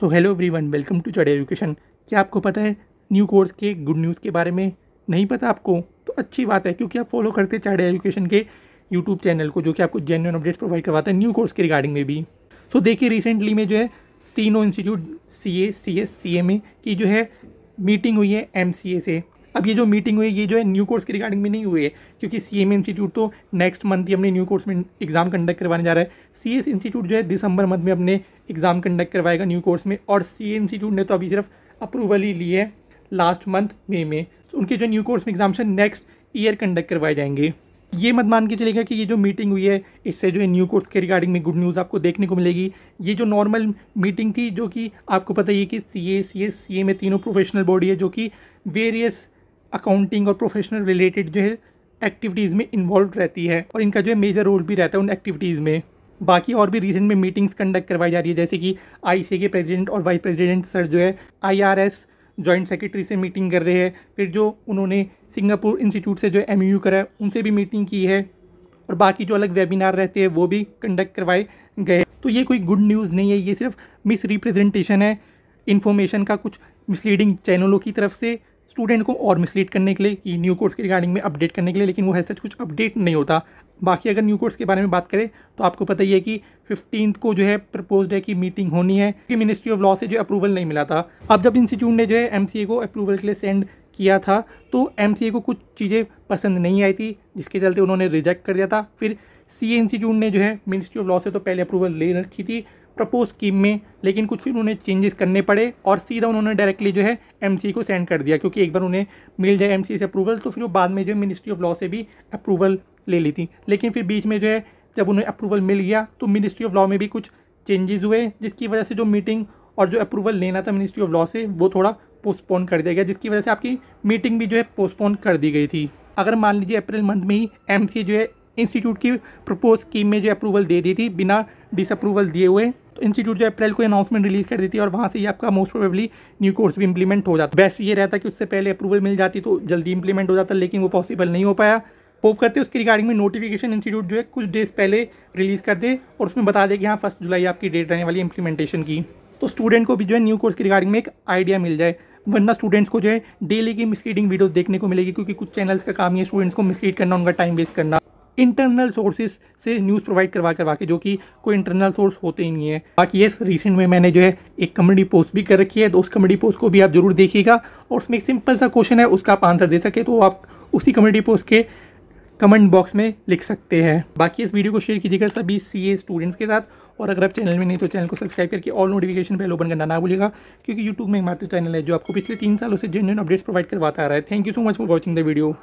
so hello everyone welcome to चढ़े education क्या आपको पता है न्यू कोर्स के गुड न्यूज़ के बारे में नहीं पता आपको तो अच्छी बात है क्योंकि आप फॉलो करते चढ़े एजुकेशन के यूट्यूब चैनल को जो कि आपको जेन्यून अपडेट्स प्रोवाइड करवाता है न्यू कोर्स के रिगार्डिंग में भी सो so, देखिए रिसेंटली में जो है तीनों institute C A C S C M A की जो है मीटिंग हुई है एम सी ए से अब ये जो मीटिंग हुई ये जो है न्यू कोर्स के रिगार्डिंग में नहीं हुई है क्योंकि सी एम इंस्टीट्यूट तो नेक्स्ट मंथ ही अपने न्यू कोर्स में एग्ज़ाम कंडक्ट करवाने जा रहा है सी एस इंस्टीट्यूट जो है दिसंबर मंथ में अपने एग्ज़ाम कंडक्ट करवाएगा न्यू कोर्स में और सी इंस्टीट्यूट ने तो अभी सिर्फ अप्रूवल ही ली है लास्ट मंथ मे में तो उनके जो न्यू कोर्स में एग्जामेशन नेक्स्ट ईयर कंडक्ट करवाए जाएंगे ये मत मान के चलेगा कि ये जो मीटिंग हुई है इससे जो है न्यू कोर्स के रिगार्डिंग में गुड न्यूज़ आपको देखने को मिलेगी ये जो नॉर्मल मीटिंग थी जो कि आपको पता ही है कि सी ए सी एस सी ए में तीनों प्रोफेशनल बॉडी है जो कि वेरियस अकाउंटिंग और प्रोफेशनल रिलेटेड जो है एक्टिविटीज़ में इन्वॉल्व रहती है और इनका जो है मेजर रोल भी रहता है उन एक्टिविटीज़ में बाकी और भी रिसेंट में मीटिंग्स कंडक्ट करवाई जा रही है जैसे कि आई के प्रेसिडेंट और वाइस प्रेसिडेंट सर जो है आई जॉइंट सेक्रेटरी से मीटिंग कर रहे हैं फिर जो उन्होंने सिंगापुर इंस्टीट्यूट से जो एम यू करा है उनसे भी मीटिंग की है और बाकी जो अलग वेबिनार रहते हैं वो भी कंडक्ट करवाए गए तो ये कोई गुड न्यूज़ नहीं है ये सिर्फ मिस रिप्रेजेंटेशन है इन्फॉर्मेशन का कुछ मिसलीडिंग चैनलों की तरफ से स्टूडेंट को और मिसलीड करने के लिए कि न्यू कोर्स के रिगार्डिंग में अपडेट करने के लिए लेकिन वो है सच कुछ अपडेट नहीं होता बाकी अगर न्यू कोर्स के बारे में बात करें तो आपको पता ही है कि फिफ्टीन को जो है प्रपोज्ड है कि मीटिंग होनी है कि मिनिस्ट्री ऑफ लॉ से जो अप्रूवल नहीं मिला था अब जब इंस्टीट्यूट ने जो है एम को अप्रूवल के लिए सेंड किया था तो एम को कुछ चीज़ें पसंद नहीं आई थी जिसके चलते उन्होंने रिजेक्ट कर दिया था फिर सी इंस्टीट्यूट ने जो है मिनिस्ट्री ऑफ लॉ से तो पहले अप्रूवल ले रखी थी प्रपोज स्कीम में लेकिन कुछ उन्होंने चेंजेस करने पड़े और सीधा उन्होंने डायरेक्टली जो है एम को सेंड कर दिया क्योंकि एक बार उन्हें मिल जाए एम से अप्रूवल तो फिर वो बाद में जो मिनिस्ट्री ऑफ लॉ से भी अप्रूवल ले ली थी लेकिन फिर बीच में जो है जब उन्हें अप्रूवल मिल गया तो मिनिस्ट्री ऑफ लॉ में भी कुछ चेंजेस हुए जिसकी वजह से जो मीटिंग और जो अप्रूवल लेना था मिनिस्ट्री ऑफ लॉ से वो थोड़ा पोस्टपोन कर दिया गया जिसकी वजह से आपकी मीटिंग भी जो है पोस्टपोन कर दी गई थी अगर मान लीजिए अप्रैल मंथ में ही एम जो है इंस्टीट्यूट की प्रपोज स्कीम में जो अप्रूवल दे दी थी बिना डिसअप्रूवल दिए हुए तो इंस्टीट्यूट जो अप्रैल को अनाउंसमेंट रिलीज़ कर देती है और वहाँ से ही आपका मोस्ट प्रोबेबली न्यू कोर्स भी इंप्लीमेंट हो जाता बेस्ट ये रहता कि उससे पहले अप्रूवल मिल जाती तो जल्दी इंप्लीमेंट हो जाता लेकिन वो पॉसिबल नहीं हो पाया होप करते उसके रिगार्डिंग में नोटिफिकेशन इंस्टीट्यूट जो है कुछ डेज पहले रिलीज़ कर दे और उसमें बता दे कि हाँ फर्स्ट जुलाई आपकी डेट रहने वाली इंप्लीमेंटेशन की तो स्टूडेंट को भी जो है न्यू कोर्स के रिगार्डिंग में एक आइडिया मिल जाए वरना स्टूडेंट्स को जो है डेली की मिसलीडिंग वीडियोस देखने को मिलेगी क्योंकि कुछ चैनल्स का काम ही है स्टूडेंट्स को मिसलीड करना उनका टाइम वेस्ट करना इंटरनल सोर्सेज से न्यूज़ प्रोवाइड करवा करवा के जो कि कोई इंटरनल सोर्स होते ही नहीं है बाकी ये रिसेंट में मैंने जो है एक कमेडी पोस्ट भी कर रखी है तो उस कमेडी पोस्ट को भी आप जरूर देखिएगा और उसमें एक सिंपल सा क्वेश्चन है उसका आप आंसर दे सके तो आप उसी कमेडी पोस्ट के कमेंट बॉक्स में लिख सकते हैं बाकी इस वीडियो को शेयर कीजिएगा सभी सी स्टूडेंट्स के साथ और अगर आप चैनल में नहीं तो चैनल को सब्सक्राइब करके ऑल नोटिफिकेशन बेल ओपन करना ना भूलिएगा क्योंकि यूट्यूब में एक मात्र चैनल है जो आपको पिछले तीन सालों से जेन्यून अपडेट्स प्रोवाइड करवाता आ रहा है thank you so much for watching the video